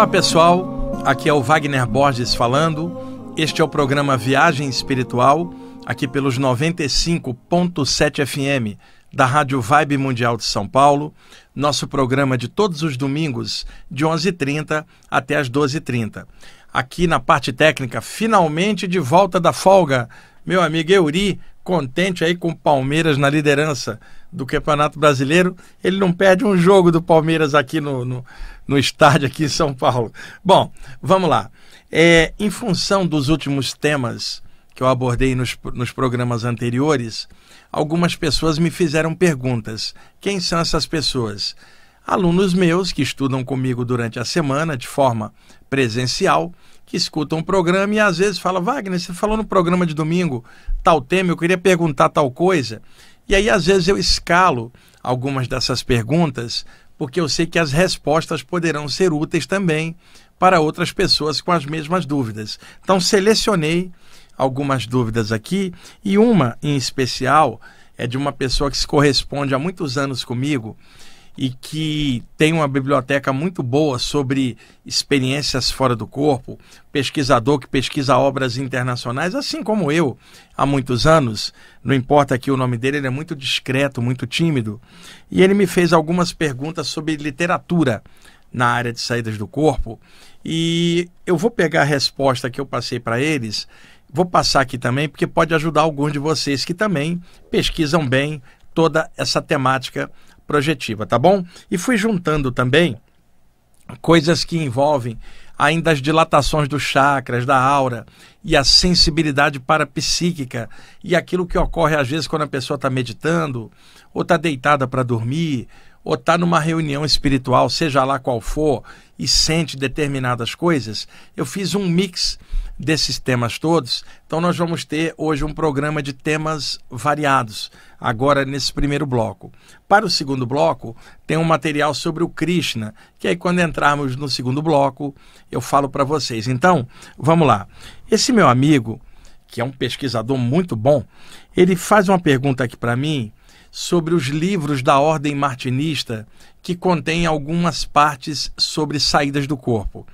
Olá pessoal, aqui é o Wagner Borges falando. Este é o programa Viagem Espiritual, aqui pelos 95.7 FM da Rádio Vibe Mundial de São Paulo. Nosso programa de todos os domingos, de 11h30 até as 12h30. Aqui na parte técnica, finalmente de volta da folga, meu amigo Euri, contente aí com Palmeiras na liderança do Campeonato Brasileiro, ele não perde um jogo do Palmeiras aqui no, no, no estádio aqui em São Paulo. Bom, vamos lá. É, em função dos últimos temas que eu abordei nos, nos programas anteriores, algumas pessoas me fizeram perguntas. Quem são essas pessoas? Alunos meus que estudam comigo durante a semana de forma presencial, que escutam o programa e às vezes falam: Wagner, você falou no programa de domingo tal tema, eu queria perguntar tal coisa. E aí, às vezes, eu escalo algumas dessas perguntas, porque eu sei que as respostas poderão ser úteis também para outras pessoas com as mesmas dúvidas. Então, selecionei algumas dúvidas aqui e uma em especial é de uma pessoa que se corresponde há muitos anos comigo e que tem uma biblioteca muito boa sobre experiências fora do corpo, pesquisador que pesquisa obras internacionais, assim como eu, há muitos anos. Não importa aqui o nome dele, ele é muito discreto, muito tímido. E ele me fez algumas perguntas sobre literatura na área de saídas do corpo. E eu vou pegar a resposta que eu passei para eles, vou passar aqui também, porque pode ajudar alguns de vocês que também pesquisam bem toda essa temática projetiva, tá bom? E fui juntando também coisas que envolvem ainda as dilatações dos chakras, da aura e a sensibilidade parapsíquica e aquilo que ocorre às vezes quando a pessoa está meditando ou está deitada para dormir ou está numa reunião espiritual, seja lá qual for, e sente determinadas coisas, eu fiz um mix desses temas todos. Então, nós vamos ter hoje um programa de temas variados, agora nesse primeiro bloco. Para o segundo bloco, tem um material sobre o Krishna, que aí, quando entrarmos no segundo bloco, eu falo para vocês. Então, vamos lá. Esse meu amigo, que é um pesquisador muito bom, ele faz uma pergunta aqui para mim sobre os livros da ordem martinista que contêm algumas partes sobre saídas do corpo.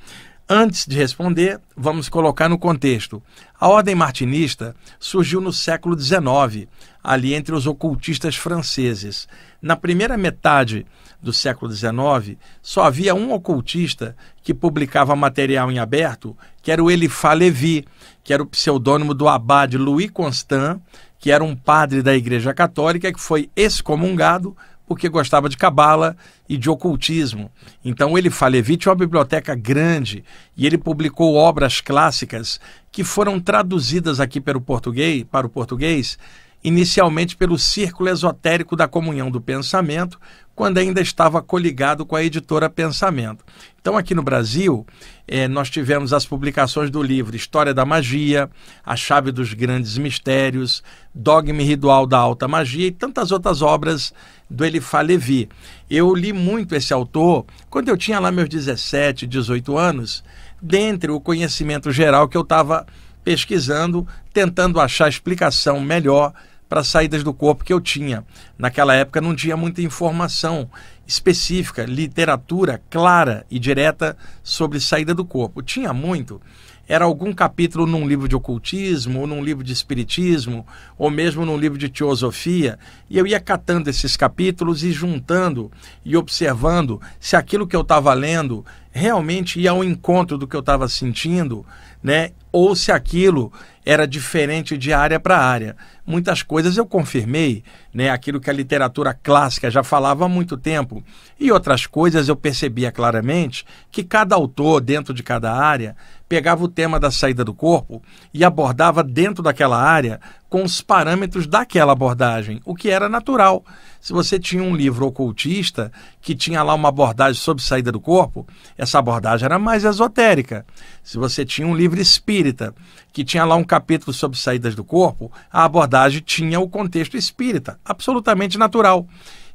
Antes de responder, vamos colocar no contexto. A ordem martinista surgiu no século XIX, ali entre os ocultistas franceses. Na primeira metade do século XIX, só havia um ocultista que publicava material em aberto, que era o Elifá Levi, que era o pseudônimo do abade Louis Constant, que era um padre da Igreja Católica que foi excomungado porque gostava de cabala e de ocultismo. Então ele Falevit tinha é uma biblioteca grande e ele publicou obras clássicas que foram traduzidas aqui português, para o português inicialmente pelo Círculo Esotérico da Comunhão do Pensamento, quando ainda estava coligado com a editora Pensamento. Então, aqui no Brasil, eh, nós tivemos as publicações do livro História da Magia, A Chave dos Grandes Mistérios, Dogma e Ritual da Alta Magia e tantas outras obras do Elifá Levi. Eu li muito esse autor quando eu tinha lá meus 17, 18 anos, dentre o conhecimento geral que eu estava pesquisando, tentando achar explicação melhor para saídas do corpo que eu tinha. Naquela época não tinha muita informação específica, literatura clara e direta sobre saída do corpo. Tinha muito. Era algum capítulo num livro de ocultismo, ou num livro de espiritismo, ou mesmo num livro de teosofia, e eu ia catando esses capítulos e juntando e observando se aquilo que eu estava lendo realmente ia ao encontro do que eu estava sentindo, né? ou se aquilo era diferente de área para área. Muitas coisas eu confirmei, né, aquilo que a literatura clássica já falava há muito tempo, e outras coisas eu percebia claramente que cada autor, dentro de cada área, pegava o tema da saída do corpo e abordava dentro daquela área com os parâmetros daquela abordagem, o que era natural. Se você tinha um livro ocultista que tinha lá uma abordagem sobre saída do corpo, essa abordagem era mais esotérica. Se você tinha um livro espírita que tinha lá um capítulo sobre saídas do corpo, a abordagem tinha o contexto espírita, absolutamente natural.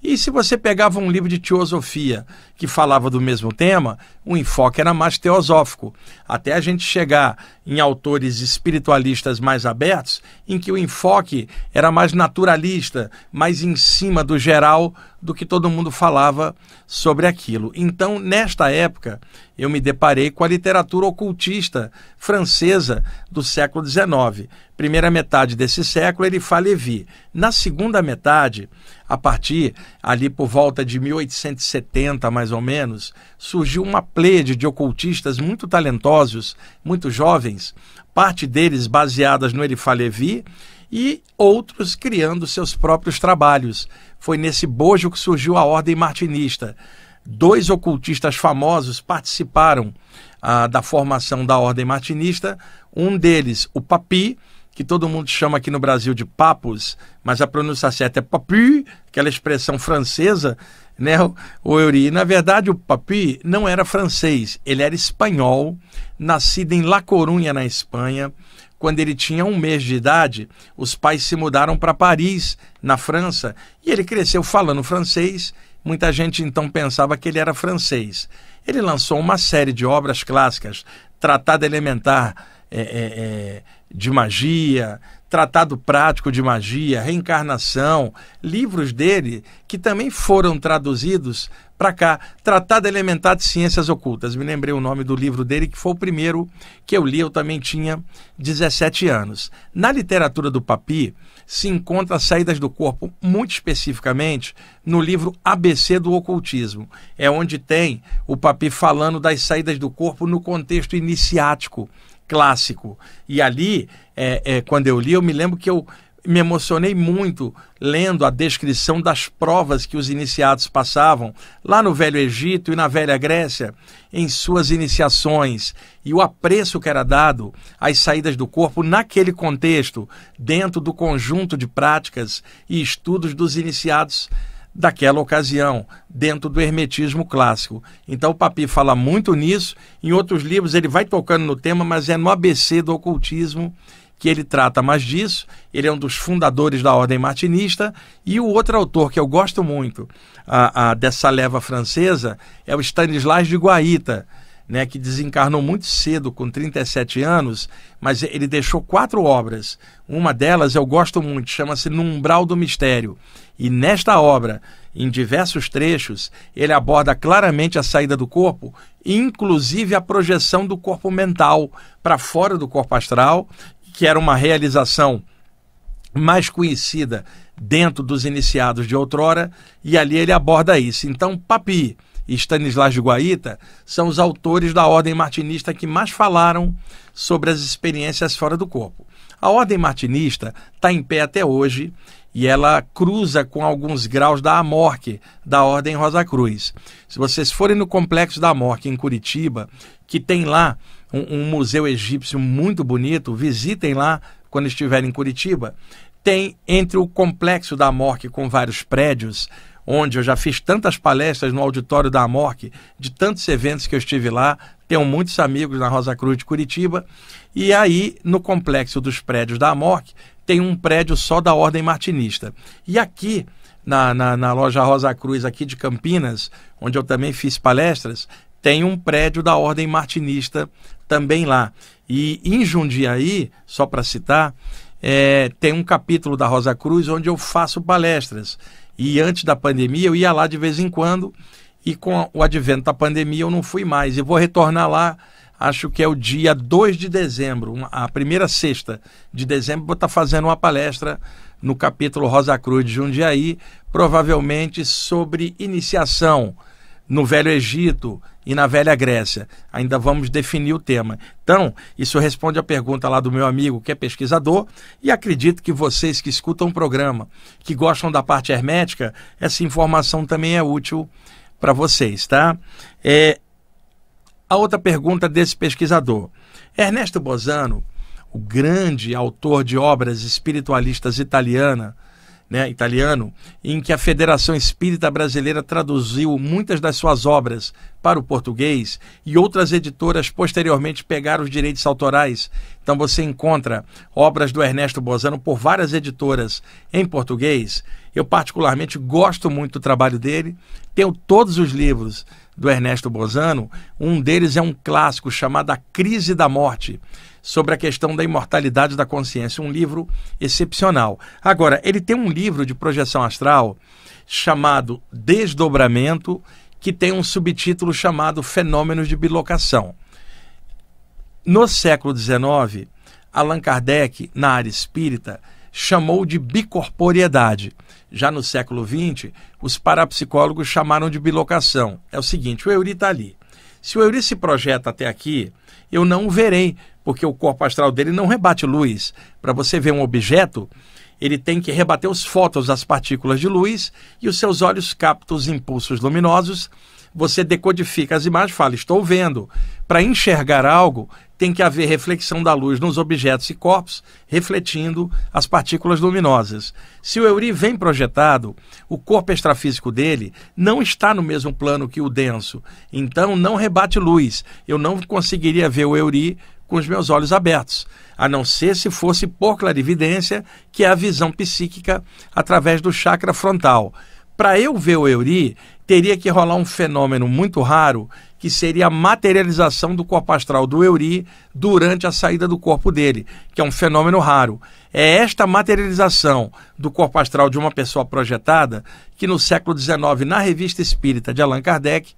E se você pegava um livro de teosofia que falava do mesmo tema, o enfoque era mais teosófico. Até a gente chegar em autores espiritualistas mais abertos, em que o enfoque era mais naturalista, mais em cima do geral do que todo mundo falava sobre aquilo. Então, nesta época, eu me deparei com a literatura ocultista francesa do século XIX. Primeira metade desse século, ele fala Levi. Na segunda metade, a partir ali por volta de 1870, mais ou menos, surgiu uma plede de ocultistas muito talentosos, muito jovens ordens, parte deles baseadas no Elifá Levi e outros criando seus próprios trabalhos. Foi nesse bojo que surgiu a ordem martinista. Dois ocultistas famosos participaram ah, da formação da ordem martinista, um deles, o Papi, que todo mundo chama aqui no Brasil de papos, mas a pronúncia certa é papu, aquela expressão francesa né, o Eury. Na verdade, o Papi não era francês, ele era espanhol, nascido em La Corunha, na Espanha. Quando ele tinha um mês de idade, os pais se mudaram para Paris, na França, e ele cresceu falando francês. Muita gente então pensava que ele era francês. Ele lançou uma série de obras clássicas, Tratado Elementar, é, é, é de magia, Tratado Prático de Magia, Reencarnação, livros dele que também foram traduzidos para cá. Tratado Elementar de Ciências Ocultas. Me lembrei o nome do livro dele, que foi o primeiro que eu li, eu também tinha 17 anos. Na literatura do Papi, se encontra as saídas do corpo, muito especificamente no livro ABC do Ocultismo. É onde tem o Papi falando das saídas do corpo no contexto iniciático clássico. E ali, é, é, quando eu li, eu me lembro que eu me emocionei muito lendo a descrição das provas que os iniciados passavam lá no Velho Egito e na Velha Grécia em suas iniciações e o apreço que era dado às saídas do corpo naquele contexto, dentro do conjunto de práticas e estudos dos iniciados daquela ocasião, dentro do hermetismo clássico. Então o Papi fala muito nisso, em outros livros ele vai tocando no tema, mas é no ABC do ocultismo que ele trata mais disso. Ele é um dos fundadores da Ordem Martinista. E o outro autor que eu gosto muito a, a, dessa leva francesa é o Stanislas de Guaita, né, que desencarnou muito cedo, com 37 anos, mas ele deixou quatro obras. Uma delas eu gosto muito, chama-se No Umbral do Mistério. E nesta obra, em diversos trechos, ele aborda claramente a saída do corpo, inclusive a projeção do corpo mental para fora do corpo astral, que era uma realização mais conhecida dentro dos iniciados de outrora, e ali ele aborda isso. Então, Papi e Stanislas de Guaita são os autores da ordem martinista que mais falaram sobre as experiências fora do corpo. A ordem martinista está em pé até hoje e ela cruza com alguns graus da Amorque, da Ordem Rosa Cruz. Se vocês forem no Complexo da Amorque, em Curitiba, que tem lá um, um museu egípcio muito bonito, visitem lá quando estiverem em Curitiba. Tem entre o Complexo da Amorque, com vários prédios, onde eu já fiz tantas palestras no auditório da Amorque, de tantos eventos que eu estive lá, tenho muitos amigos na Rosa Cruz de Curitiba, e aí no complexo dos prédios da Amorque tem um prédio só da ordem martinista. E aqui, na, na, na loja Rosa Cruz, aqui de Campinas, onde eu também fiz palestras, tem um prédio da ordem martinista também lá. E em Jundiaí, só para citar, é, tem um capítulo da Rosa Cruz onde eu faço palestras. E antes da pandemia eu ia lá de vez em quando, e com o advento da pandemia eu não fui mais. E vou retornar lá acho que é o dia 2 de dezembro, a primeira sexta de dezembro, vou estar tá fazendo uma palestra no capítulo Rosa Cruz de Jundiaí, provavelmente sobre iniciação no Velho Egito e na Velha Grécia. Ainda vamos definir o tema. Então, isso responde à pergunta lá do meu amigo que é pesquisador, e acredito que vocês que escutam o programa, que gostam da parte hermética, essa informação também é útil para vocês, tá? É, a outra pergunta desse pesquisador. Ernesto Bosano, o grande autor de obras espiritualistas italiana, né, italiano, em que a Federação Espírita Brasileira traduziu muitas das suas obras para o português e outras editoras posteriormente pegaram os direitos autorais. Então você encontra obras do Ernesto Bozano por várias editoras em português. Eu particularmente gosto muito do trabalho dele, tenho todos os livros do Ernesto Bozano, um deles é um clássico chamado A Crise da Morte, sobre a questão da imortalidade da consciência, um livro excepcional. Agora, ele tem um livro de projeção astral chamado Desdobramento, que tem um subtítulo chamado Fenômenos de Bilocação. No século XIX, Allan Kardec, na área espírita, chamou de bicorporiedade. Já no século XX, os parapsicólogos chamaram de bilocação. É o seguinte: o Euri está ali. Se o Euri se projeta até aqui, eu não o verei, porque o corpo astral dele não rebate luz. Para você ver um objeto, ele tem que rebater os fótons das partículas de luz e os seus olhos captam os impulsos luminosos você decodifica as imagens, fala, estou vendo. Para enxergar algo, tem que haver reflexão da luz nos objetos e corpos, refletindo as partículas luminosas. Se o Euri vem projetado, o corpo extrafísico dele não está no mesmo plano que o denso, então não rebate luz. Eu não conseguiria ver o Euri com os meus olhos abertos, a não ser se fosse por clarividência, que é a visão psíquica através do chakra frontal. Para eu ver o Euri, teria que rolar um fenômeno muito raro, que seria a materialização do corpo astral do Euri durante a saída do corpo dele, que é um fenômeno raro. É esta materialização do corpo astral de uma pessoa projetada que no século XIX, na Revista Espírita de Allan Kardec,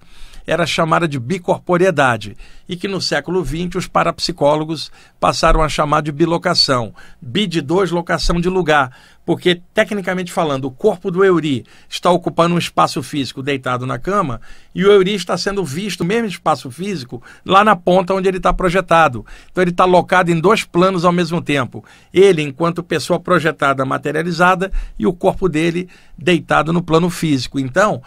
era chamada de bicorporiedade e que no século XX os parapsicólogos passaram a chamar de bilocação, bi de dois, locação de lugar, porque tecnicamente falando, o corpo do Euri está ocupando um espaço físico deitado na cama e o Euri está sendo visto, mesmo espaço físico, lá na ponta onde ele está projetado. Então ele está locado em dois planos ao mesmo tempo. Ele, enquanto pessoa projetada, materializada, e o corpo dele deitado no plano físico. Então,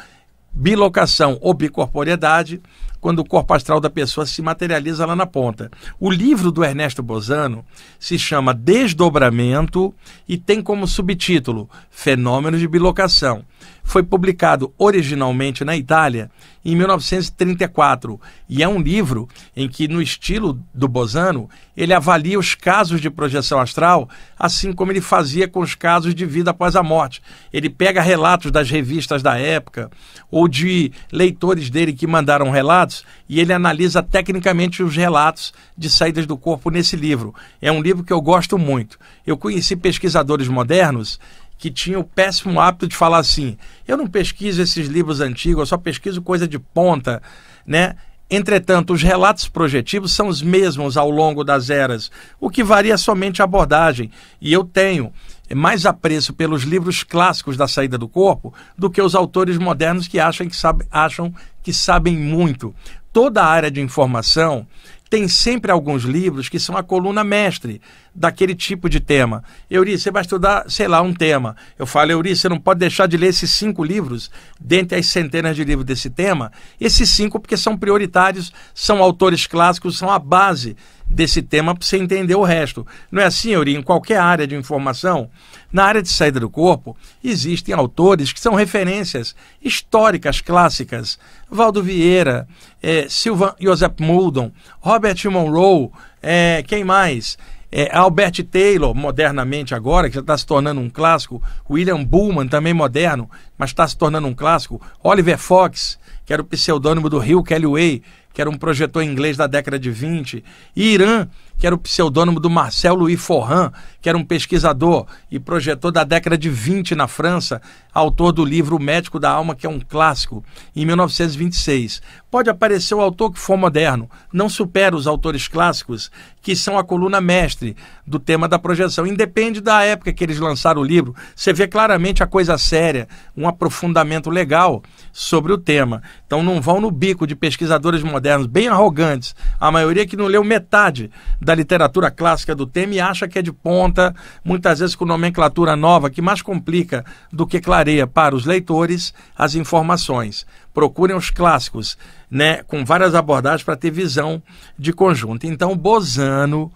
bilocação ou bicorporeidade, quando o corpo astral da pessoa se materializa lá na ponta. O livro do Ernesto Bozano se chama Desdobramento e tem como subtítulo Fenômenos de Bilocação foi publicado originalmente na Itália em 1934 e é um livro em que, no estilo do Bozano, ele avalia os casos de projeção astral, assim como ele fazia com os casos de vida após a morte. Ele pega relatos das revistas da época ou de leitores dele que mandaram relatos e ele analisa tecnicamente os relatos de saídas do corpo nesse livro. É um livro que eu gosto muito. Eu conheci pesquisadores modernos que tinha o péssimo hábito de falar assim: eu não pesquiso esses livros antigos, eu só pesquiso coisa de ponta, né? Entretanto, os relatos projetivos são os mesmos ao longo das eras, o que varia somente a abordagem. E eu tenho mais apreço pelos livros clássicos da saída do corpo do que os autores modernos que acham que, sabe, acham que sabem muito. Toda a área de informação tem sempre alguns livros que são a coluna mestre, daquele tipo de tema. Euri, você vai estudar, sei lá, um tema. Eu falo, Euri, você não pode deixar de ler esses cinco livros, dentre as centenas de livros desse tema. Esses cinco, porque são prioritários, são autores clássicos, são a base desse tema para você entender o resto. Não é assim, Euri? Em qualquer área de informação, na área de saída do corpo, existem autores que são referências históricas, clássicas. Valdo Vieira, é, Silvan Joseph Muldon, Robert Monroe, é, quem mais? É, Albert Taylor, modernamente agora, que já está se tornando um clássico. William Bullman, também moderno, mas está se tornando um clássico. Oliver Fox, que era o pseudônimo do Rio Kelly Way, que era um projetor inglês da década de 20, e Irã, que era o pseudônimo do Marcel Louis Forran, que era um pesquisador e projetor da década de 20 na França, autor do livro O Médico da Alma, que é um clássico, em 1926. Pode aparecer o autor que for moderno, não supera os autores clássicos, que são a coluna mestre do tema da projeção. Independe da época que eles lançaram o livro, você vê claramente a coisa séria, um aprofundamento legal sobre o tema. Então não vão no bico de pesquisadores modernos modernos, bem arrogantes. A maioria que não leu metade da literatura clássica do tema e acha que é de ponta, muitas vezes com nomenclatura nova, que mais complica do que clareia para os leitores as informações. Procurem os clássicos, né, com várias abordagens para ter visão de conjunto. Então, Bozano,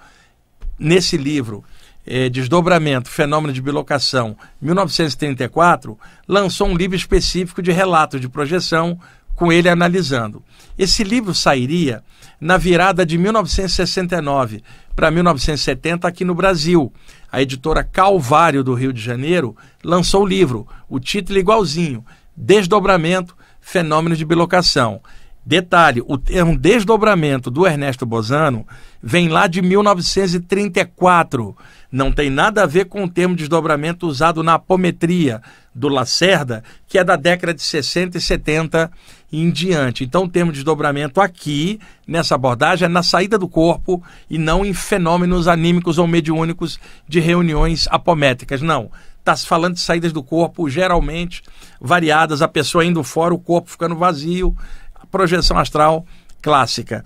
nesse livro, é, Desdobramento, Fenômeno de Bilocação, 1934, lançou um livro específico de relatos de projeção com ele analisando. Esse livro sairia na virada de 1969 para 1970 aqui no Brasil. A editora Calvário do Rio de Janeiro lançou o livro, o título igualzinho: Desdobramento, Fenômenos de Bilocação. Detalhe, o termo é desdobramento do Ernesto Bozano vem lá de 1934. Não tem nada a ver com o termo desdobramento usado na apometria do Lacerda, que é da década de 60 e 70 em diante. Então, o termo desdobramento aqui, nessa abordagem, é na saída do corpo e não em fenômenos anímicos ou mediúnicos de reuniões apométricas. Não. Está se falando de saídas do corpo, geralmente variadas, a pessoa indo fora, o corpo ficando vazio, a projeção astral clássica.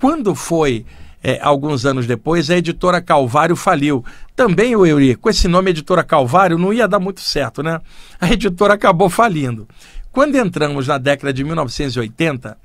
Quando foi é, alguns anos depois, a editora Calvário faliu. Também o Eurico, com esse nome Editora Calvário, não ia dar muito certo, né? A editora acabou falindo. Quando entramos na década de 1980,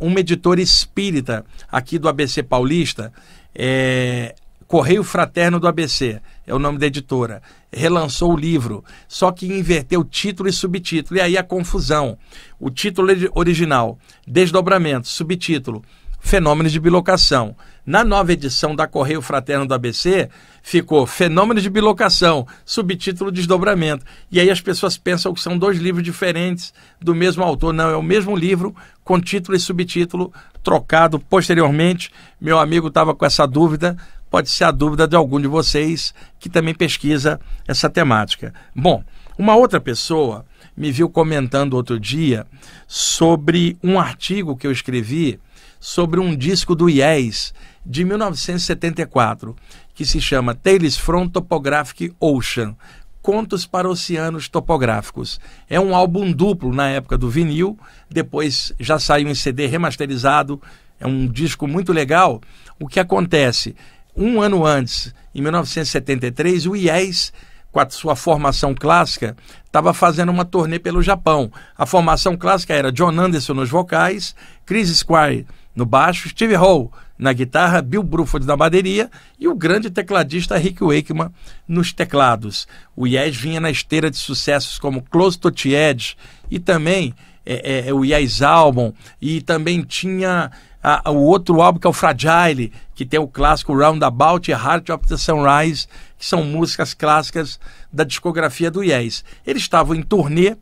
uma editora espírita aqui do ABC Paulista, é, Correio Fraterno do ABC, é o nome da editora, relançou o livro, só que inverteu título e subtítulo, e aí a confusão. O título original, Desdobramento, subtítulo, fenômenos de bilocação. Na nova edição da Correio Fraterno do ABC, ficou Fenômenos de Bilocação, subtítulo Desdobramento. E aí as pessoas pensam que são dois livros diferentes do mesmo autor. Não, é o mesmo livro com título e subtítulo trocado posteriormente. Meu amigo estava com essa dúvida, pode ser a dúvida de algum de vocês que também pesquisa essa temática. Bom, uma outra pessoa me viu comentando outro dia sobre um artigo que eu escrevi sobre um disco do IES de 1974 que se chama Tales from Topographic Ocean. Contos para Oceanos Topográficos. É um álbum duplo na época do vinil, depois já saiu em CD remasterizado, é um disco muito legal. O que acontece? Um ano antes, em 1973, o IES com a sua formação clássica, estava fazendo uma turnê pelo Japão. A formação clássica era John Anderson nos vocais, Chris Squire no baixo, Steve Hall na guitarra, Bill Bruford na bateria e o grande tecladista Rick Wakeman nos teclados. O Yes vinha na esteira de sucessos como Close to the Edge e também é, é, é, o Yes Album e também tinha a, a, o outro álbum que é o Fragile, que tem o clássico Roundabout e Heart of the Sunrise, que são músicas clássicas da discografia do Yes. Eles estavam em turnê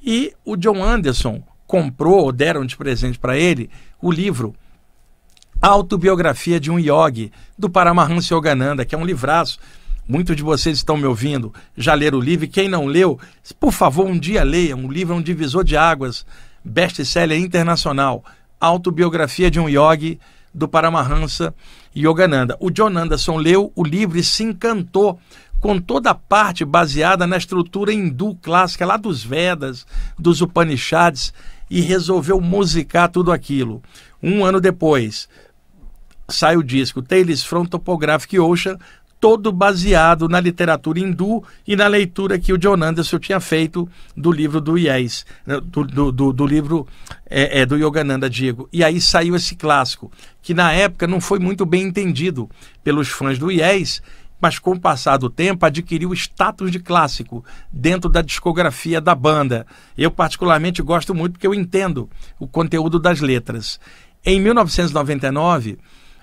e o John Anderson, comprou ou deram de presente para ele o livro Autobiografia de um Yogi, do Paramahansa Yogananda, que é um livraço. Muitos de vocês estão me ouvindo, já leram o livro, e quem não leu, por favor, um dia leia. Um livro é um divisor de águas, best-seller internacional, Autobiografia de um Yogi, do Paramahansa Yogananda. O John Anderson leu o livro e se encantou com toda a parte baseada na estrutura hindu clássica, lá dos Vedas, dos Upanishads e resolveu musicar tudo aquilo. Um ano depois, sai o disco Tales from Topographic Ocean, todo baseado na literatura hindu e na leitura que o John Anderson tinha feito do livro do Yes, né, do, do, do, do livro é, é, do Yogananda, Diego E aí saiu esse clássico, que na época não foi muito bem entendido pelos fãs do Yes mas com o passar do tempo adquiriu o status de clássico dentro da discografia da banda. Eu particularmente gosto muito porque eu entendo o conteúdo das letras. Em 1999,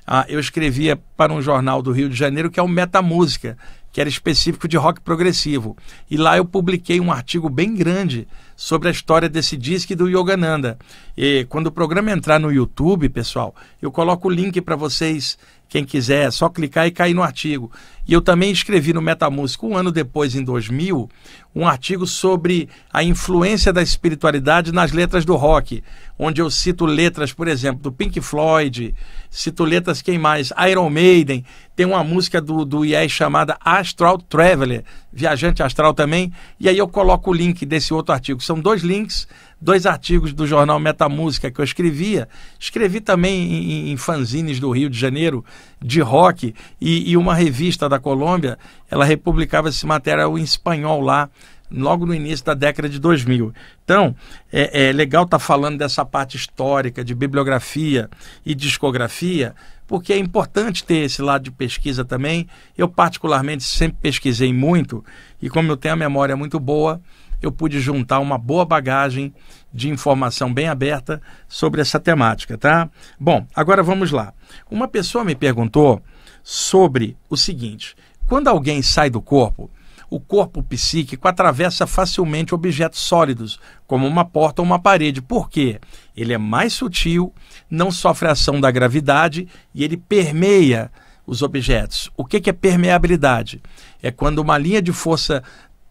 ah, eu escrevia para um jornal do Rio de Janeiro que é o Metamúsica, que era específico de rock progressivo. E lá eu publiquei um artigo bem grande sobre a história desse disco do Yogananda. E quando o programa entrar no YouTube, pessoal, eu coloco o link para vocês, quem quiser, é só clicar e cair no artigo. E eu também escrevi no Metamúsico, um ano depois, em 2000, um artigo sobre a influência da espiritualidade nas letras do rock, onde eu cito letras, por exemplo, do Pink Floyd, cito letras, quem mais? Iron Maiden, tem uma música do, do Yes chamada Astral Traveler, Viajante Astral também, e aí eu coloco o link desse outro artigo. São dois links, dois artigos do jornal Metamúsica que eu escrevia, escrevi também em, em fanzines do Rio de Janeiro, de rock e, e uma revista da Colômbia, ela republicava esse material em espanhol lá logo no início da década de 2000. Então, é, é legal estar tá falando dessa parte histórica de bibliografia e discografia, porque é importante ter esse lado de pesquisa também. Eu, particularmente, sempre pesquisei muito e, como eu tenho a memória muito boa, eu pude juntar uma boa bagagem de informação bem aberta sobre essa temática, tá? Bom, agora vamos lá. Uma pessoa me perguntou sobre o seguinte: quando alguém sai do corpo, o corpo psíquico atravessa facilmente objetos sólidos, como uma porta ou uma parede, Por quê? ele é mais sutil, não sofre a ação da gravidade e ele permeia os objetos. O que é permeabilidade? É quando uma linha de força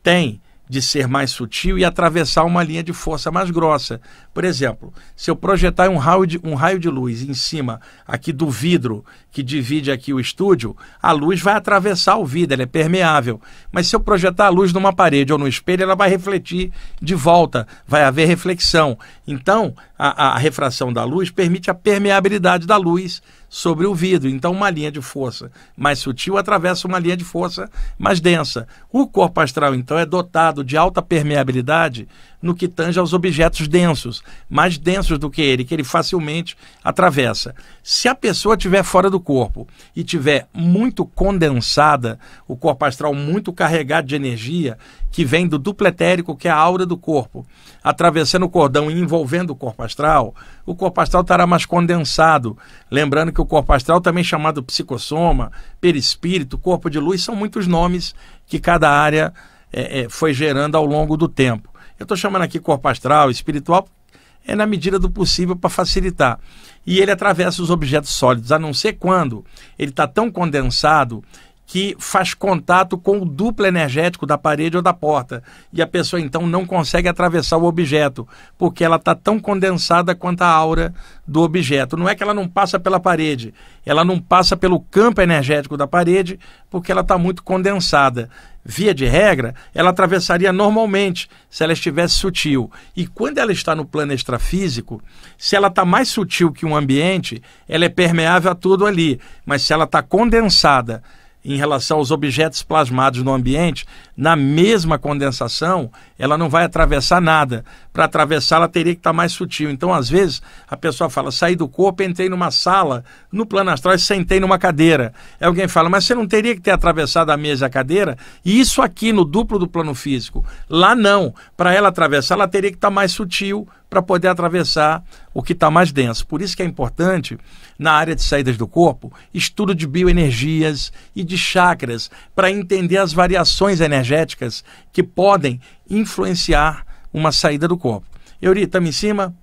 tem de ser mais sutil e atravessar uma linha de força mais grossa. Por exemplo, se eu projetar um raio de, um raio de luz em cima aqui do vidro que divide aqui o estúdio, a luz vai atravessar o vidro, ela é permeável. Mas se eu projetar a luz numa parede ou no espelho, ela vai refletir de volta, vai haver reflexão. Então, a, a refração da luz permite a permeabilidade da luz sobre o vidro. Então, uma linha de força mais sutil atravessa uma linha de força mais densa. O corpo astral, então, é dotado de alta permeabilidade no que tange aos objetos densos, mais densos do que ele, que ele facilmente atravessa. Se a pessoa estiver fora do corpo e tiver muito condensada, o corpo astral muito carregado de energia, que vem do dupletérico, que é a aura do corpo, atravessando o cordão e envolvendo o corpo astral, o corpo astral estará mais condensado. Lembrando que o corpo astral, também é chamado psicossoma, perispírito, corpo de luz, são muitos nomes que cada área é, é, foi gerando ao longo do tempo. Eu estou chamando aqui corpo astral, espiritual, é na medida do possível para facilitar. E ele atravessa os objetos sólidos, a não ser quando ele está tão condensado que faz contato com o duplo energético da parede ou da porta. E a pessoa então não consegue atravessar o objeto, porque ela está tão condensada quanto a aura do objeto. Não é que ela não passa pela parede, ela não passa pelo campo energético da parede, porque ela está muito condensada. Via de regra, ela atravessaria normalmente se ela estivesse sutil. E quando ela está no plano extrafísico, se ela está mais sutil que um ambiente, ela é permeável a tudo ali. Mas se ela está condensada em relação aos objetos plasmados no ambiente, na mesma condensação, ela não vai atravessar nada. Para atravessar, ela teria que estar tá mais sutil. Então, às vezes, a pessoa fala: saí do corpo, entrei numa sala, no plano astral, e sentei numa cadeira. Aí alguém fala: mas você não teria que ter atravessado a mesa e a cadeira? E isso aqui no duplo do plano físico. Lá não. Para ela atravessar, ela teria que estar tá mais sutil para poder atravessar o que está mais denso. Por isso que é importante, na área de saídas do corpo, estudo de bioenergias e de chakras, para entender as variações energéticas que podem influenciar uma saída do corpo. Euri, estamos em cima?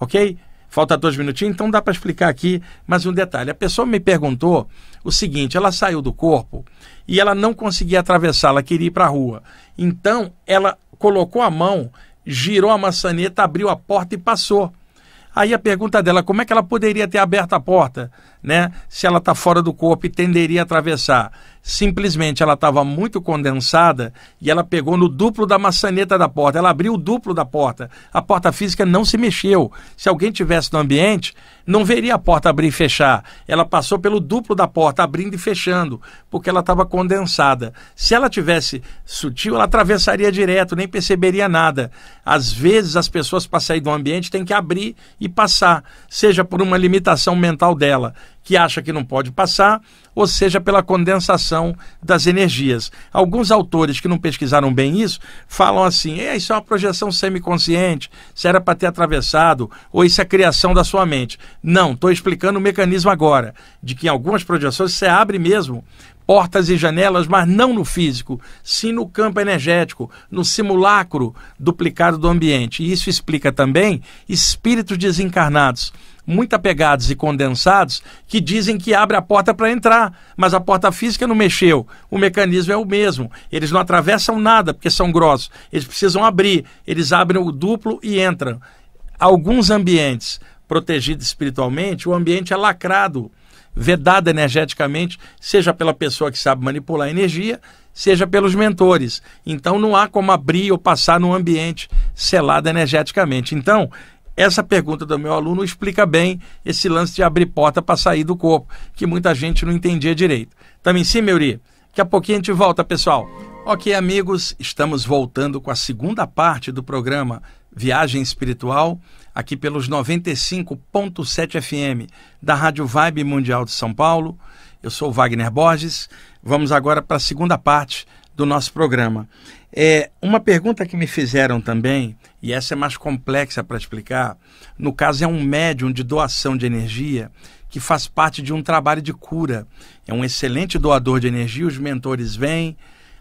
Ok? Falta dois minutinhos, então dá para explicar aqui mais um detalhe. A pessoa me perguntou o seguinte: ela saiu do corpo e ela não conseguia atravessar, ela queria ir para a rua. Então ela colocou a mão girou a maçaneta, abriu a porta e passou. Aí a pergunta dela, como é que ela poderia ter aberto a porta, né? Se ela está fora do corpo e tenderia a atravessar. Simplesmente ela estava muito condensada e ela pegou no duplo da maçaneta da porta. Ela abriu o duplo da porta. A porta física não se mexeu. Se alguém tivesse no ambiente, não veria a porta abrir e fechar. Ela passou pelo duplo da porta, abrindo e fechando, porque ela estava condensada. Se ela tivesse sutil, ela atravessaria direto, nem perceberia nada. Às vezes as pessoas para sair do ambiente têm que abrir e passar, seja por uma limitação mental dela que acha que não pode passar, ou seja pela condensação das energias. Alguns autores que não pesquisaram bem isso falam assim: é, isso é uma projeção semiconsciente, isso era para ter atravessado, ou isso é criação da sua mente. Não, estou explicando o mecanismo agora, de que em algumas projeções você abre mesmo portas e janelas, mas não no físico, sim no campo energético, no simulacro duplicado do ambiente. E isso explica também espíritos desencarnados muito apegados e condensados que dizem que abre a porta para entrar, mas a porta física não mexeu. O mecanismo é o mesmo. Eles não atravessam nada porque são grossos. Eles precisam abrir. Eles abrem o duplo e entram. Alguns ambientes protegidos espiritualmente, o ambiente é lacrado, vedado energeticamente, seja pela pessoa que sabe manipular a energia, seja pelos mentores. Então não há como abrir ou passar num ambiente selado energeticamente. Então, essa pergunta do meu aluno explica bem esse lance de abrir porta para sair do corpo, que muita gente não entendia direito. Também sim, Meuri. Daqui a pouquinho a gente volta, pessoal. Ok, amigos, estamos voltando com a segunda parte do programa Viagem Espiritual, aqui pelos 95.7 FM da Rádio Vibe Mundial de São Paulo. Eu sou Wagner Borges. Vamos agora para a segunda parte do nosso programa. É, uma pergunta que me fizeram também e essa é mais complexa para explicar. No caso, é um médium de doação de energia que faz parte de um trabalho de cura. É um excelente doador de energia, os mentores vêm,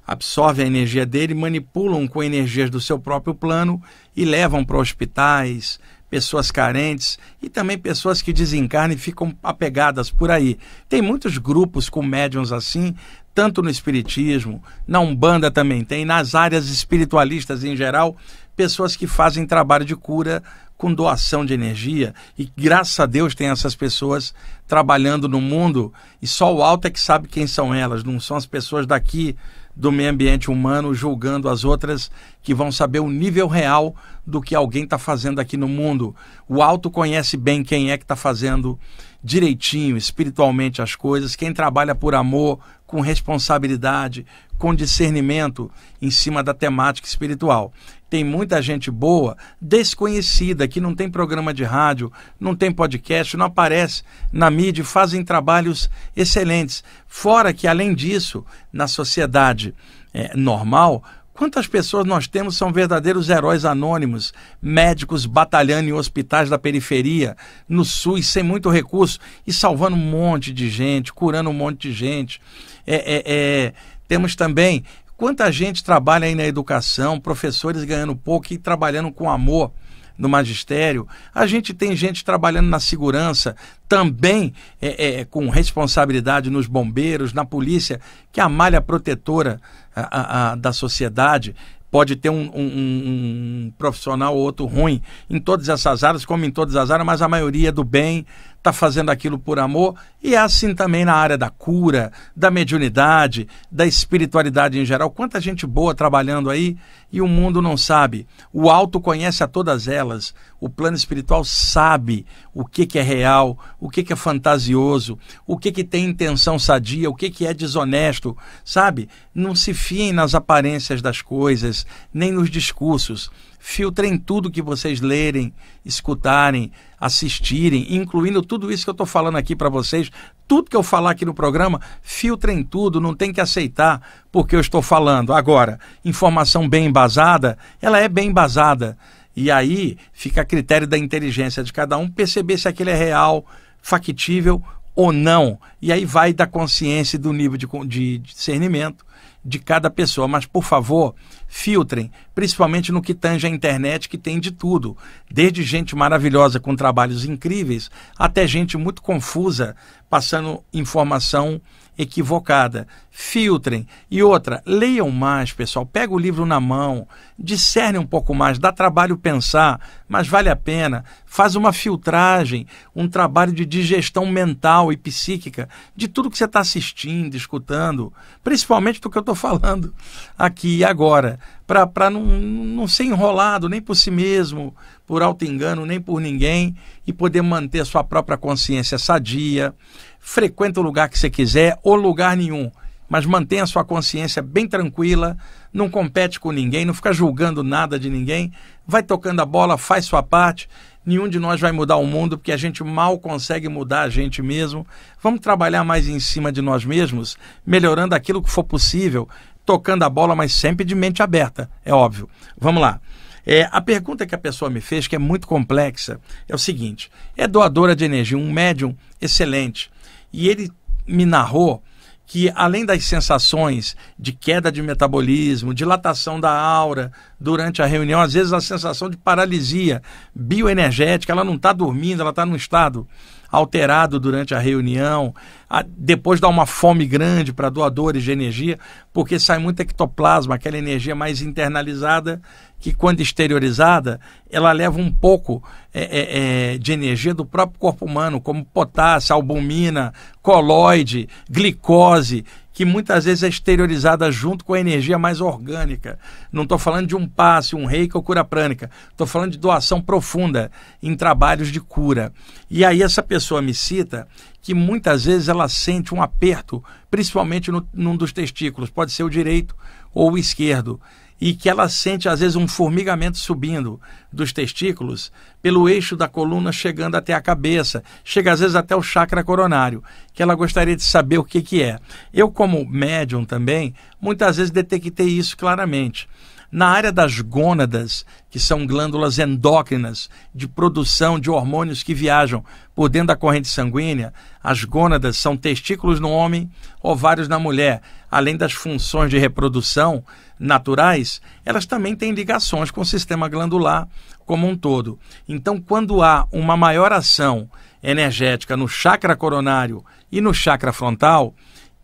absorvem a energia dele, manipulam com energias do seu próprio plano e levam para hospitais, pessoas carentes e também pessoas que desencarnam e ficam apegadas por aí. Tem muitos grupos com médiums assim, tanto no espiritismo, na Umbanda também tem, nas áreas espiritualistas em geral, pessoas que fazem trabalho de cura com doação de energia e graças a Deus tem essas pessoas trabalhando no mundo e só o alto é que sabe quem são elas, não são as pessoas daqui do meio ambiente humano julgando as outras que vão saber o nível real do que alguém está fazendo aqui no mundo. O alto conhece bem quem é que está fazendo direitinho, espiritualmente as coisas, quem trabalha por amor, com responsabilidade, com discernimento em cima da temática espiritual. Tem muita gente boa, desconhecida, que não tem programa de rádio, não tem podcast, não aparece na mídia, fazem trabalhos excelentes. Fora que, além disso, na sociedade é, normal, Quantas pessoas nós temos são verdadeiros heróis anônimos, médicos batalhando em hospitais da periferia, no SUS, sem muito recurso, e salvando um monte de gente, curando um monte de gente. É, é, é, temos também quanta gente trabalha aí na educação, professores ganhando pouco e trabalhando com amor no magistério, a gente tem gente trabalhando na segurança, também é, é, com responsabilidade nos bombeiros, na polícia, que a malha protetora a, a, a, da sociedade pode ter um, um, um, um profissional ou outro ruim em todas essas áreas, como em todas as áreas, mas a maioria é do bem, está fazendo aquilo por amor, e é assim também na área da cura, da mediunidade, da espiritualidade em geral. Quanta gente boa trabalhando aí e o mundo não sabe. O alto conhece a todas elas. O plano espiritual sabe o que, que é real, o que, que é fantasioso, o que, que tem intenção sadia, o que, que é desonesto, sabe? Não se fiem nas aparências das coisas, nem nos discursos filtrem tudo que vocês lerem, escutarem, assistirem, incluindo tudo isso que eu estou falando aqui para vocês. Tudo que eu falar aqui no programa, filtrem tudo, não tem que aceitar porque eu estou falando. Agora, informação bem embasada, ela é bem embasada. E aí fica a critério da inteligência de cada um perceber se aquilo é real, factível ou não. E aí vai da consciência e do nível de, de discernimento de cada pessoa. Mas, por favor, filtrem, principalmente no que tange a internet, que tem de tudo, desde gente maravilhosa com trabalhos incríveis, até gente muito confusa passando informação equivocada. Filtrem. E outra, leiam mais, pessoal. Pega o livro na mão, discerne um pouco mais, dá trabalho pensar, mas vale a pena. Faz uma filtragem, um trabalho de digestão mental e psíquica de tudo que você está assistindo, escutando, principalmente do que eu estou falando aqui e agora. Para não, não ser enrolado nem por si mesmo, por alto engano nem por ninguém, e poder manter a sua própria consciência sadia. Frequenta o lugar que você quiser ou lugar nenhum, mas mantenha a sua consciência bem tranquila, não compete com ninguém, não fica julgando nada de ninguém, vai tocando a bola, faz sua parte. Nenhum de nós vai mudar o mundo porque a gente mal consegue mudar a gente mesmo. Vamos trabalhar mais em cima de nós mesmos, melhorando aquilo que for possível, tocando a bola, mas sempre de mente aberta, é óbvio. Vamos lá. É, a pergunta que a pessoa me fez, que é muito complexa, é o seguinte: é doadora de energia, um médium excelente. E ele me narrou que além das sensações de queda de metabolismo, dilatação da aura durante a reunião, às vezes a sensação de paralisia bioenergética, ela não está dormindo, ela está num estado alterado durante a reunião, a, depois dá uma fome grande para doadores de energia, porque sai muito ectoplasma, aquela energia mais internalizada, que quando exteriorizada, ela leva um pouco é, é, é de energia do próprio corpo humano, como potássio, albumina, colóide, glicose, que muitas vezes é exteriorizada junto com a energia mais orgânica. Não estou falando de um passe, um reiki ou cura prânica. Estou falando de doação profunda em trabalhos de cura. E aí essa pessoa me cita que muitas vezes ela sente um aperto, principalmente no, num dos testículos, pode ser o direito ou o esquerdo, e que ela sente às vezes um formigamento subindo dos testículos pelo eixo da coluna chegando até a cabeça, chega às vezes até o chakra coronário, que ela gostaria de saber o que, que é. Eu como médium também, muitas vezes detectei isso claramente. Na área das gônadas, que são glândulas endócrinas de produção de hormônios que viajam por dentro da corrente sanguínea, as gônadas são testículos no homem, ovários na mulher. Além das funções de reprodução naturais, elas também têm ligações com o sistema glandular como um todo. Então, quando há uma maior ação energética no chakra coronário e no chakra frontal,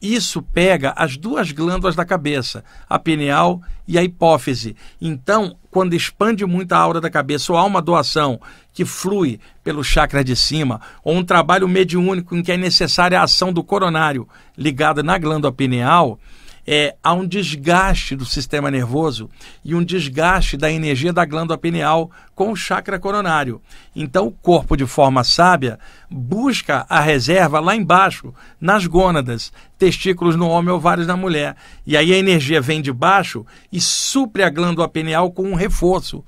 isso pega as duas glândulas da cabeça, a pineal e a hipófise. Então, quando expande muito a aura da cabeça ou há uma doação que flui pelo chakra de cima, ou um trabalho mediúnico em que é necessária a ação do coronário ligada na glândula pineal, é, há um desgaste do sistema nervoso e um desgaste da energia da glândula pineal com o chakra coronário. Então, o corpo, de forma sábia, busca a reserva lá embaixo, nas gônadas, testículos no homem, ovários na mulher. E aí a energia vem de baixo e supre a glândula pineal com um reforço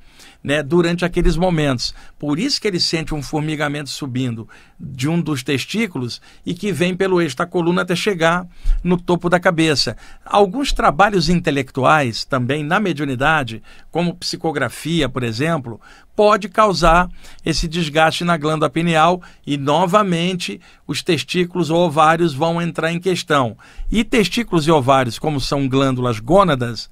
né, durante aqueles momentos. Por isso que ele sente um formigamento subindo de um dos testículos e que vem pelo eixo da coluna até chegar no topo da cabeça. Alguns trabalhos intelectuais também na mediunidade, como psicografia, por exemplo, pode causar esse desgaste na glândula pineal e novamente os testículos ou ovários vão entrar em questão. E testículos e ovários, como são glândulas gônadas,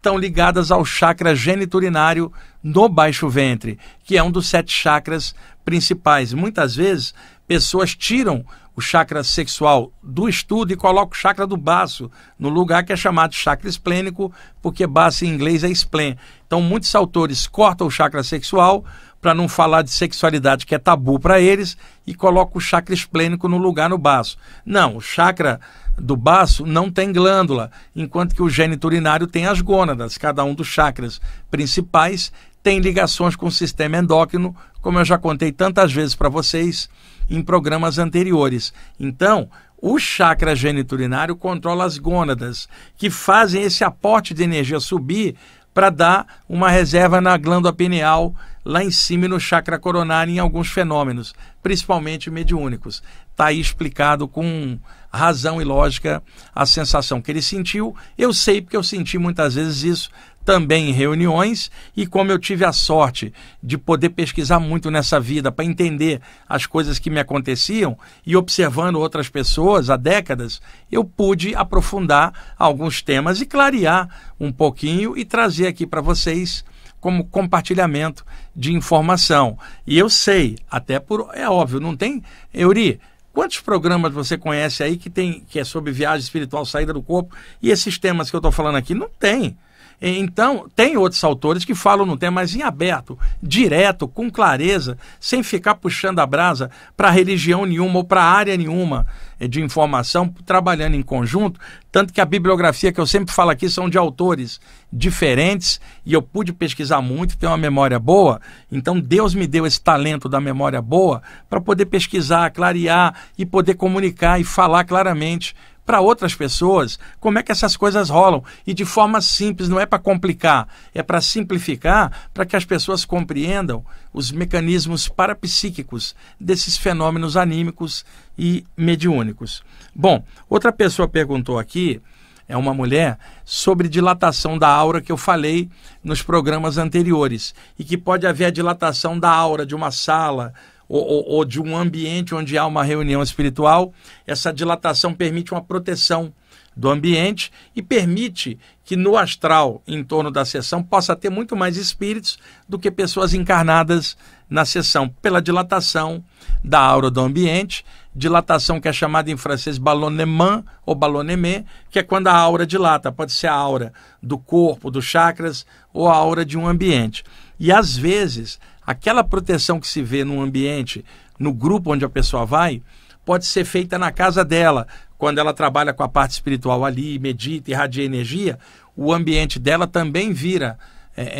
estão ligadas ao chakra geniturinário no baixo ventre, que é um dos sete chakras principais. Muitas vezes, pessoas tiram o chakra sexual do estudo e colocam o chakra do baço no lugar que é chamado chakra esplênico, porque baço em inglês é spleen. Então, muitos autores cortam o chakra sexual para não falar de sexualidade, que é tabu para eles, e colocam o chakra esplênico no lugar no baço. Não, o chakra do baço não tem glândula, enquanto que o gênito urinário tem as gônadas, cada um dos chakras principais tem ligações com o sistema endócrino, como eu já contei tantas vezes para vocês em programas anteriores. Então, o chakra geniturinário controla as gônadas, que fazem esse aporte de energia subir para dar uma reserva na glândula pineal lá em cima no chakra coronário em alguns fenômenos, principalmente mediúnicos. Está aí explicado com razão e lógica a sensação que ele sentiu. Eu sei porque eu senti muitas vezes isso também em reuniões e como eu tive a sorte de poder pesquisar muito nessa vida para entender as coisas que me aconteciam e observando outras pessoas há décadas, eu pude aprofundar alguns temas e clarear um pouquinho e trazer aqui para vocês como compartilhamento de informação. E eu sei, até por. É óbvio, não tem. Euri, Quantos programas você conhece aí que tem que é sobre viagem espiritual, saída do corpo e esses temas que eu estou falando aqui? Não tem. Então, tem outros autores que falam no tema, mas em aberto, direto, com clareza, sem ficar puxando a brasa para religião nenhuma ou para área nenhuma eh, de informação, trabalhando em conjunto. Tanto que a bibliografia que eu sempre falo aqui são de autores diferentes e eu pude pesquisar muito, tenho uma memória boa. Então, Deus me deu esse talento da memória boa para poder pesquisar, clarear e poder comunicar e falar claramente para outras pessoas como é que essas coisas rolam. E de forma simples, não é para complicar, é para simplificar, para que as pessoas compreendam os mecanismos parapsíquicos desses fenômenos anímicos e mediúnicos. Bom, outra pessoa perguntou aqui é uma mulher, sobre dilatação da aura que eu falei nos programas anteriores, e que pode haver a dilatação da aura de uma sala ou, ou, ou de um ambiente onde há uma reunião espiritual, essa dilatação permite uma proteção do ambiente e permite que no astral, em torno da sessão, possa ter muito mais espíritos do que pessoas encarnadas na sessão, pela dilatação da aura do ambiente, dilatação que é chamada em francês ballonnement ou ballonnement, que é quando a aura dilata, pode ser a aura do corpo, dos chakras ou a aura de um ambiente. E às vezes aquela proteção que se vê no ambiente, no grupo onde a pessoa vai, pode ser feita na casa dela. Quando ela trabalha com a parte espiritual ali, medita, irradia energia, o ambiente dela também vira é, é,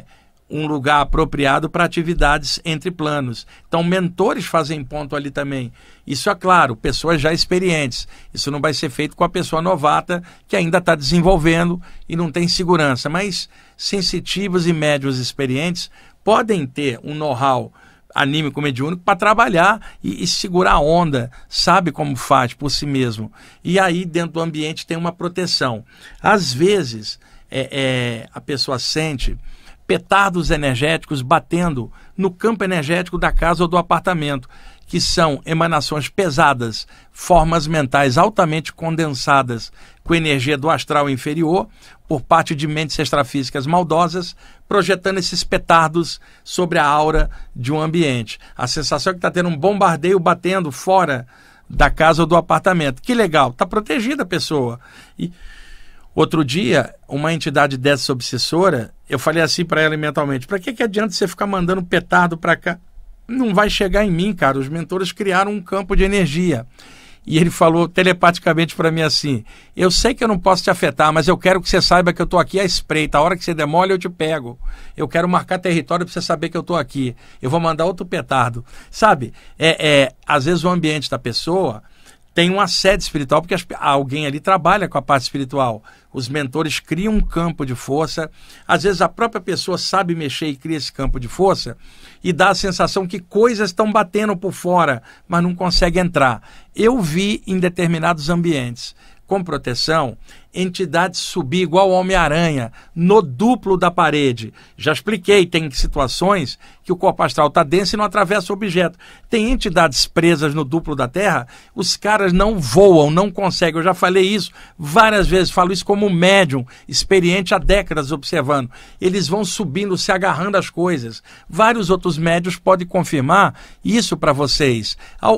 é, um lugar apropriado para atividades entre planos. Então, mentores fazem ponto ali também. Isso é claro, pessoas já experientes. Isso não vai ser feito com a pessoa novata que ainda está desenvolvendo e não tem segurança. Mas sensitivos e médios experientes podem ter um know-how anímico mediúnico para trabalhar e, e, segurar a onda, sabe como faz por si mesmo. E aí, dentro do ambiente, tem uma proteção. Às vezes, é, é, a pessoa sente petardos energéticos batendo no campo energético da casa ou do apartamento, que são emanações pesadas, formas mentais altamente condensadas com energia do astral inferior, por parte de mentes extrafísicas maldosas, projetando esses petardos sobre a aura de um ambiente. A sensação é que está tendo um bombardeio batendo fora da casa ou do apartamento. Que legal, está protegida a pessoa. E outro dia, uma entidade dessa obsessora, eu falei assim para ela mentalmente: para que, que adianta você ficar mandando petardo para cá? Não vai chegar em mim, cara. Os mentores criaram um campo de energia e ele falou telepaticamente para mim assim: Eu sei que eu não posso te afetar, mas eu quero que você saiba que eu estou aqui à espreita. A hora que você demole, eu te pego. Eu quero marcar território para você saber que eu estou aqui. Eu vou mandar outro petardo. Sabe, é, é às vezes o ambiente da pessoa tem uma sede espiritual, porque as, alguém ali trabalha com a parte espiritual. Os mentores criam um campo de força. Às vezes a própria pessoa sabe mexer e cria esse campo de força e dá a sensação que coisas estão batendo por fora, mas não consegue entrar. Eu vi em determinados ambientes com proteção entidade subir igual Homem-Aranha no duplo da parede. Já expliquei, tem situações que o corpo astral está denso e não atravessa o objeto. Tem entidades presas no duplo da Terra, os caras não voam, não conseguem. Eu já falei isso várias vezes, falo isso como médium, experiente há décadas observando. Eles vão subindo, se agarrando às coisas. Vários outros médios podem confirmar isso para vocês.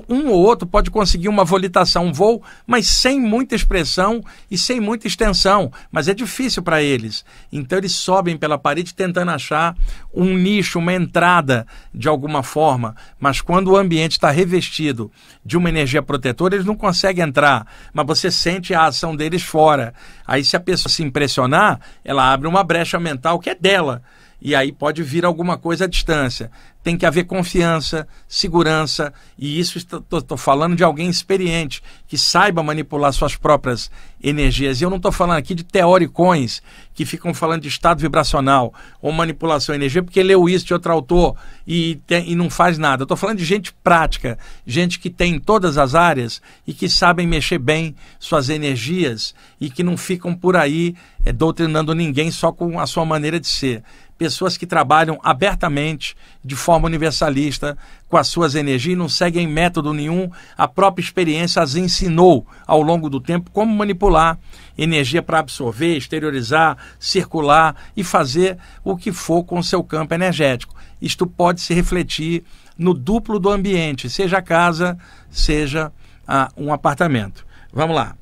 Um ou outro pode conseguir uma volitação, um voo, mas sem muita expressão e sem muita muita extensão, mas é difícil para eles. Então eles sobem pela parede tentando achar um nicho, uma entrada de alguma forma, mas quando o ambiente está revestido de uma energia protetora, eles não conseguem entrar, mas você sente a ação deles fora. Aí se a pessoa se impressionar, ela abre uma brecha mental que é dela e aí pode vir alguma coisa à distância tem que haver confiança, segurança, e isso estou falando de alguém experiente, que saiba manipular suas próprias energias. E eu não estou falando aqui de teoricões que ficam falando de estado vibracional ou manipulação de energia, porque leu isso de outro autor e, tem, e não faz nada. Estou falando de gente prática, gente que tem em todas as áreas e que sabem mexer bem suas energias e que não ficam por aí é, doutrinando ninguém só com a sua maneira de ser. Pessoas que trabalham abertamente, de forma forma universalista, com as suas energias, não seguem método nenhum. A própria experiência as ensinou ao longo do tempo como manipular energia para absorver, exteriorizar, circular e fazer o que for com o seu campo energético. Isto pode se refletir no duplo do ambiente, seja a casa, seja a, um apartamento. Vamos lá.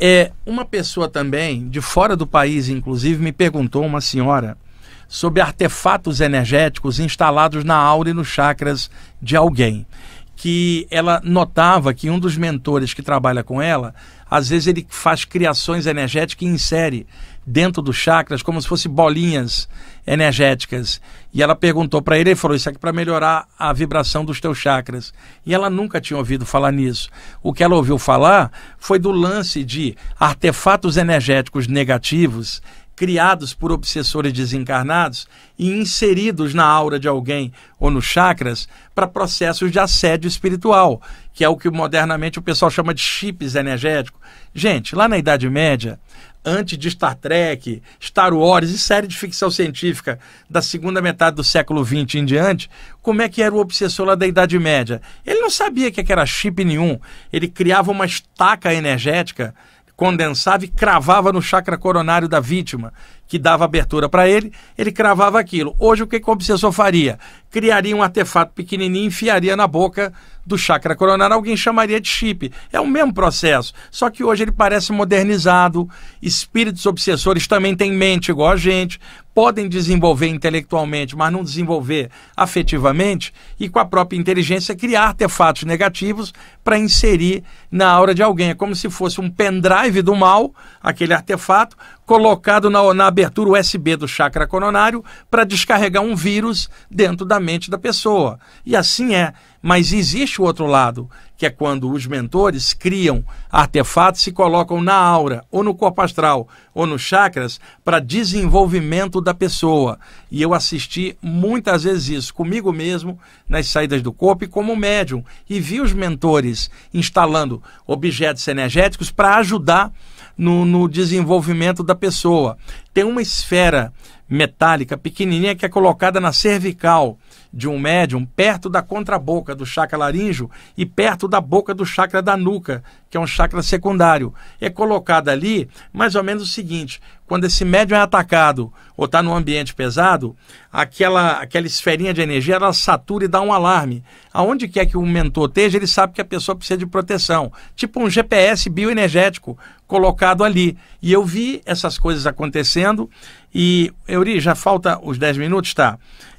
É, uma pessoa também, de fora do país, inclusive, me perguntou, uma senhora, sobre artefatos energéticos instalados na aura e nos chakras de alguém. Que ela notava que um dos mentores que trabalha com ela, às vezes ele faz criações energéticas e insere dentro dos chakras como se fossem bolinhas energéticas. E ela perguntou para ele, ele falou: "Isso aqui é para melhorar a vibração dos teus chakras". E ela nunca tinha ouvido falar nisso. O que ela ouviu falar foi do lance de artefatos energéticos negativos criados por obsessores desencarnados e inseridos na aura de alguém ou nos chakras para processos de assédio espiritual, que é o que modernamente o pessoal chama de chips energético. Gente, lá na Idade Média, antes de Star Trek, Star Wars e série de ficção científica da segunda metade do século XX em diante, como é que era o obsessor lá da Idade Média? Ele não sabia é que era chip nenhum, ele criava uma estaca energética condensava e cravava no chakra coronário da vítima que dava abertura para ele, ele cravava aquilo. Hoje, o que, que o obsessor faria? Criaria um artefato pequenininho, enfiaria na boca do chakra coronário, alguém chamaria de chip. É o mesmo processo, só que hoje ele parece modernizado. Espíritos obsessores também têm mente igual a gente, podem desenvolver intelectualmente, mas não desenvolver afetivamente, e com a própria inteligência criar artefatos negativos para inserir na aura de alguém. É como se fosse um pendrive do mal, aquele artefato, colocado na, na abertura USB do chakra coronário para descarregar um vírus dentro da mente da pessoa. E assim é. Mas existe o outro lado, que é quando os mentores criam artefatos e colocam na aura, ou no corpo astral, ou nos chakras, para desenvolvimento da pessoa. E eu assisti muitas vezes isso comigo mesmo, nas saídas do corpo e como médium, e vi os mentores instalando objetos energéticos para ajudar no, no desenvolvimento da pessoa. Tem uma esfera metálica pequenininha que é colocada na cervical de um médium perto da contraboca do chakra laríngeo e perto da boca do chakra da nuca, que é um chakra secundário. É colocado ali mais ou menos o seguinte: quando esse médium é atacado ou está num ambiente pesado, aquela, aquela esferinha de energia ela satura e dá um alarme. Aonde quer que o mentor esteja, ele sabe que a pessoa precisa de proteção. Tipo um GPS bioenergético colocado ali. E eu vi essas coisas acontecendo. E, Euri, já falta os 10 minutos, tá?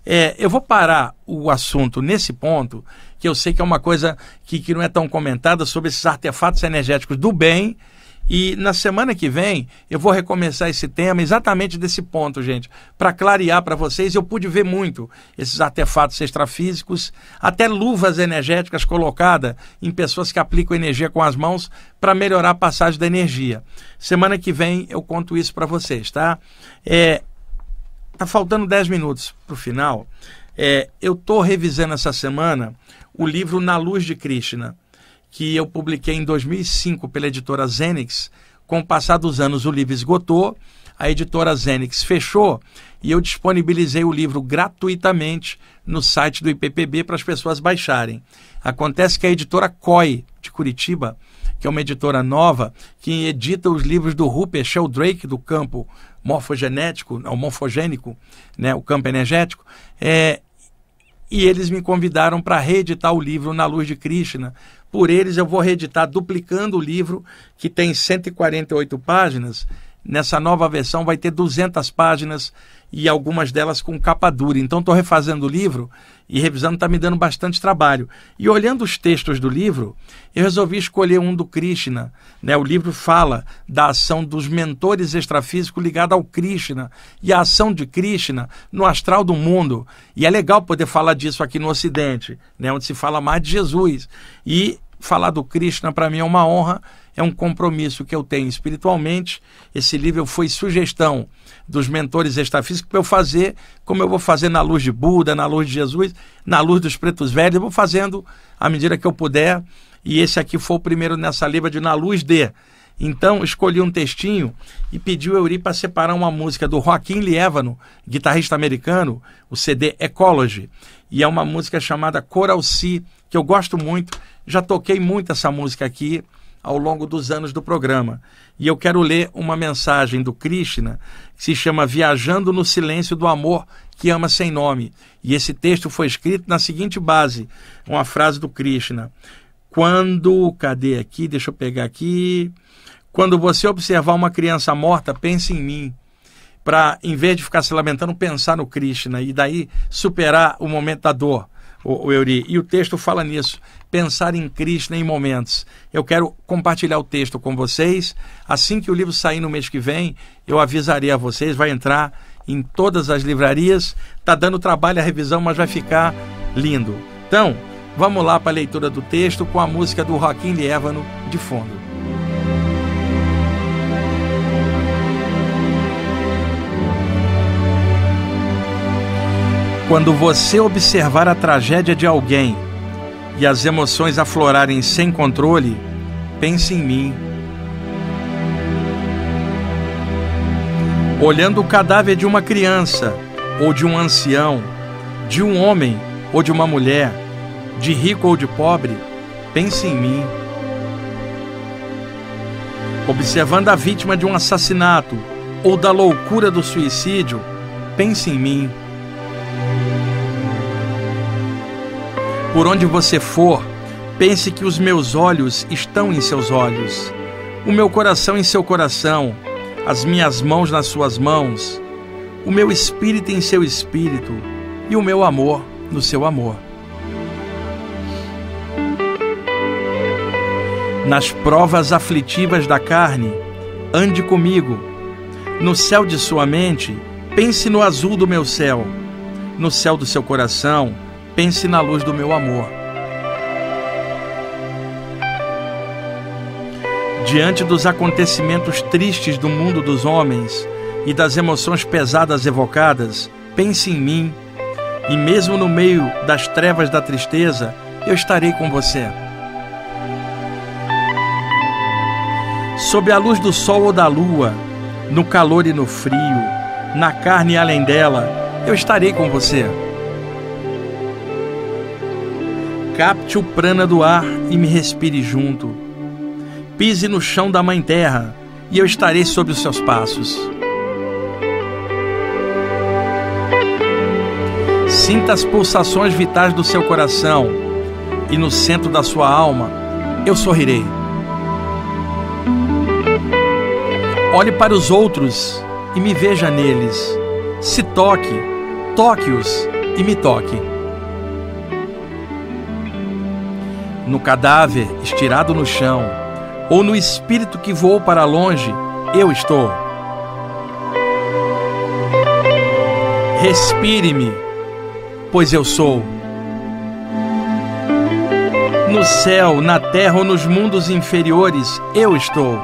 É, eu vou parar o assunto nesse ponto, que eu sei que é uma coisa que, que não é tão comentada sobre esses artefatos energéticos do bem. E na semana que vem eu vou recomeçar esse tema exatamente desse ponto, gente, para clarear para vocês. Eu pude ver muito esses artefatos extrafísicos, até luvas energéticas colocadas em pessoas que aplicam energia com as mãos para melhorar a passagem da energia. Semana que vem eu conto isso para vocês, tá? É, Tá faltando 10 minutos para o final. É, eu estou revisando essa semana o livro Na Luz de Krishna, que eu publiquei em 2005 pela editora Zenix. Com o passar dos anos, o livro esgotou, a editora Zenix fechou e eu disponibilizei o livro gratuitamente no site do IPPB para as pessoas baixarem. Acontece que a editora COI de Curitiba que é uma editora nova que edita os livros do Rupert Sheldrake, do campo morfogenético, não morfogênico, né, o campo energético, é, e eles me convidaram para reeditar o livro Na Luz de Krishna. Por eles eu vou reeditar duplicando o livro, que tem 148 páginas. Nessa nova versão vai ter 200 páginas e algumas delas com capa dura. Então estou refazendo o livro e revisando está me dando bastante trabalho. E olhando os textos do livro, eu resolvi escolher um do Krishna. Né? O livro fala da ação dos mentores extrafísicos ligada ao Krishna e a ação de Krishna no astral do mundo. E é legal poder falar disso aqui no Ocidente, né? onde se fala mais de Jesus. E falar do Krishna para mim é uma honra é um compromisso que eu tenho espiritualmente. Esse livro foi sugestão dos mentores extrafísicos para eu fazer, como eu vou fazer na luz de Buda, na luz de Jesus, na luz dos pretos velhos, eu vou fazendo à medida que eu puder. E esse aqui foi o primeiro nessa libra de Na Luz de. Então, escolhi um textinho e pedi o Euri para separar uma música do Joaquim Liévano, guitarrista americano, o CD Ecology. E é uma música chamada Coral Si, que eu gosto muito. Já toquei muito essa música aqui ao longo dos anos do programa. E eu quero ler uma mensagem do Krishna que se chama Viajando no Silêncio do Amor que Ama Sem Nome. E esse texto foi escrito na seguinte base: uma frase do Krishna. Quando. Cadê aqui? Deixa eu pegar aqui. Quando você observar uma criança morta, pense em mim para, em vez de ficar se lamentando, pensar no Krishna e daí superar o momento da dor o, o e o texto fala nisso. Pensar em Cristo em momentos. Eu quero compartilhar o texto com vocês. Assim que o livro sair no mês que vem, eu avisarei a vocês, vai entrar em todas as livrarias. Está dando trabalho a revisão, mas vai ficar lindo. Então, vamos lá para a leitura do texto com a música do Joaquim Liévano de fundo. Quando você observar a tragédia de alguém e as emoções aflorarem sem controle, pense em mim. Olhando o cadáver de uma criança, ou de um ancião, de um homem ou de uma mulher, de rico ou de pobre, pense em mim. Observando a vítima de um assassinato ou da loucura do suicídio, pense em mim. Por onde você for, pense que os meus olhos estão em seus olhos, o meu coração em seu coração, as minhas mãos nas suas mãos, o meu espírito em seu espírito e o meu amor no seu amor. Nas provas aflitivas da carne, ande comigo. No céu de sua mente, pense no azul do meu céu. No céu do seu coração, pense na luz do meu amor. Diante dos acontecimentos tristes do mundo dos homens e das emoções pesadas evocadas, pense em mim, e mesmo no meio das trevas da tristeza, eu estarei com você. Sob a luz do sol ou da lua, no calor e no frio, na carne e além dela, eu estarei com você. Capte o prana do ar e me respire junto. Pise no chão da Mãe Terra e eu estarei sob os seus passos. Sinta as pulsações vitais do seu coração e no centro da sua alma eu sorrirei. Olhe para os outros e me veja neles. Se toque, toque-os e me toque. no cadáver estirado no chão, ou no espírito que voou para longe, eu estou. Respire-me, pois eu sou. No céu, na terra ou nos mundos inferiores, eu estou.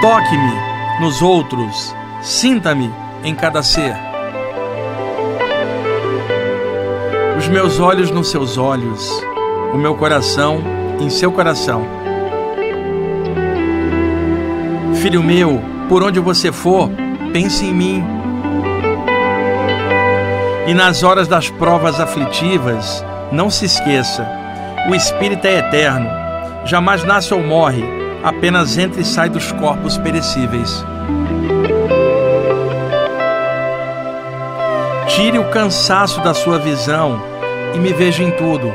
Toque-me nos outros, sinta-me em cada ser. meus olhos nos seus olhos, o meu coração em seu coração. Filho meu, por onde você for, pense em mim. E nas horas das provas aflitivas, não se esqueça: o Espírito é eterno, jamais nasce ou morre, apenas entra e sai dos corpos perecíveis. Tire o cansaço da sua visão e me vejo em tudo.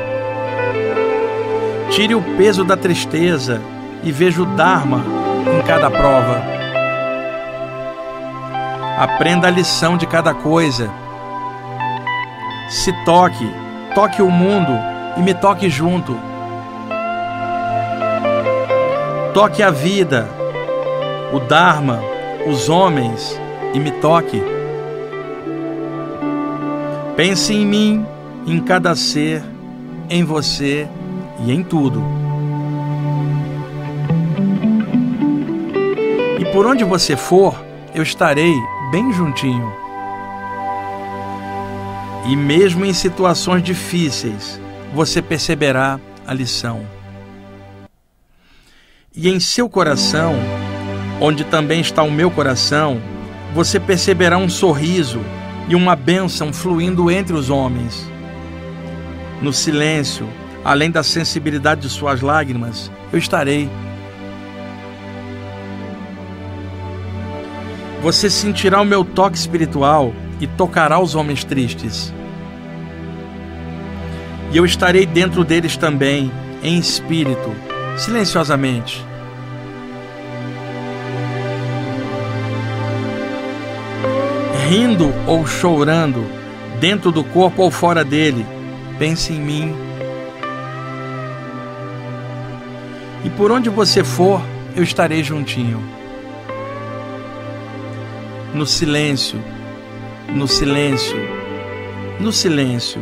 Tire o peso da tristeza e veja o Dharma em cada prova. Aprenda a lição de cada coisa. Se toque, toque o mundo e me toque junto. Toque a vida, o Dharma, os homens e me toque. Pense em mim em cada ser, em você e em tudo. E por onde você for, eu estarei bem juntinho. E mesmo em situações difíceis, você perceberá a lição. E em seu coração, onde também está o meu coração, você perceberá um sorriso e uma bênção fluindo entre os homens no silêncio, além da sensibilidade de suas lágrimas, eu estarei. Você sentirá o meu toque espiritual e tocará os homens tristes. E eu estarei dentro deles também, em espírito, silenciosamente. Rindo ou chorando, dentro do corpo ou fora dele, pense em mim. E por onde você for, eu estarei juntinho. No silêncio, no silêncio, no silêncio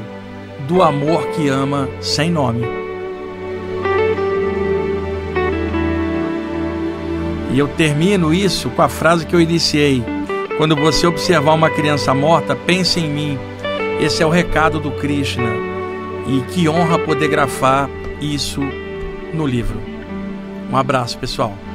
do amor que ama sem nome. E eu termino isso com a frase que eu iniciei: Quando você observar uma criança morta, pense em mim. Esse é o recado do Krishna. E que honra poder gravar isso no livro. Um abraço, pessoal.